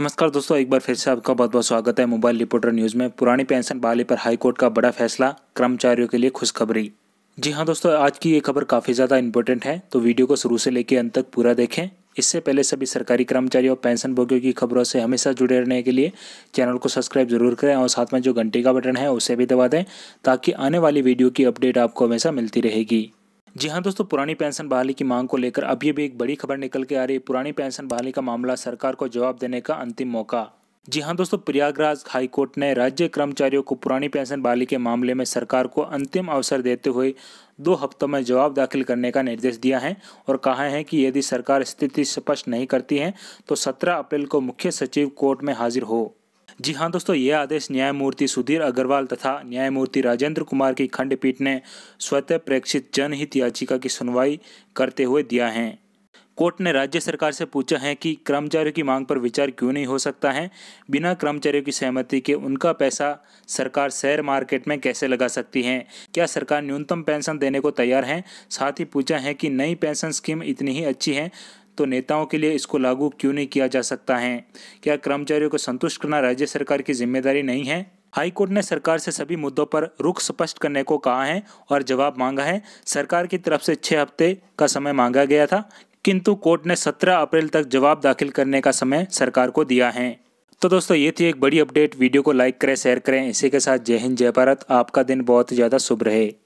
नमस्कार दोस्तों एक बार फिर से आपका बहुत बहुत स्वागत है मोबाइल रिपोर्टर न्यूज़ में पुरानी पेंशन बहाली पर हाईकोर्ट का बड़ा फैसला कर्मचारियों के लिए खुशखबरी जी हाँ दोस्तों आज की ये खबर काफ़ी ज़्यादा इंपॉर्टेंट है तो वीडियो को शुरू से लेकर अंत तक पूरा देखें इससे पहले सभी सरकारी कर्मचारियों और पेंशन भोगियों की खबरों से हमेशा जुड़े रहने के लिए चैनल को सब्सक्राइब जरूर करें और साथ में जो घंटे का बटन है उसे भी दबा दें ताकि आने वाली वीडियो की अपडेट आपको हमेशा मिलती रहेगी जी हाँ दोस्तों पुरानी पेंशन बहाली की मांग को लेकर अभी भी एक बड़ी खबर निकल के आ रही है पुरानी पेंशन बहाली का मामला सरकार को जवाब देने का अंतिम मौका जी हाँ दोस्तों प्रयागराज हाईकोर्ट ने राज्य कर्मचारियों को पुरानी पेंशन बहाली के मामले में सरकार को अंतिम अवसर देते हुए दो हफ्तों में जवाब दाखिल करने का निर्देश दिया है और कहा है कि यदि सरकार स्थिति स्पष्ट नहीं करती है तो सत्रह अप्रैल को मुख्य सचिव कोर्ट में हाजिर हो जी हाँ दोस्तों ये आदेश न्यायमूर्ति सुधीर अग्रवाल तथा न्यायमूर्ति राजेंद्र कुमार की खंडपीठ ने स्वतः प्रेक्षित जनहित याचिका की सुनवाई करते हुए दिया है कोर्ट ने राज्य सरकार से पूछा है कि कर्मचारियों की मांग पर विचार क्यों नहीं हो सकता है बिना कर्मचारियों की सहमति के उनका पैसा सरकार शेयर मार्केट में कैसे लगा सकती है क्या सरकार न्यूनतम पेंशन देने को तैयार है साथ ही पूछा है कि नई पेंशन स्कीम इतनी ही अच्छी है तो नेताओं के लिए इसको लागू क्यों नहीं किया जा सकता है क्या कर्मचारियों को संतुष्ट करना राज्य सरकार की जिम्मेदारी नहीं है हाईकोर्ट ने सरकार से सभी मुद्दों पर रुख स्पष्ट करने को कहा है और जवाब मांगा है सरकार की तरफ से छः हफ्ते का समय मांगा गया था किंतु कोर्ट ने 17 अप्रैल तक जवाब दाखिल करने का समय सरकार को दिया है तो दोस्तों ये थी एक बड़ी अपडेट वीडियो को लाइक करें शेयर करें इसी के साथ जय हिंद जय भारत आपका दिन बहुत ज़्यादा शुभ रहे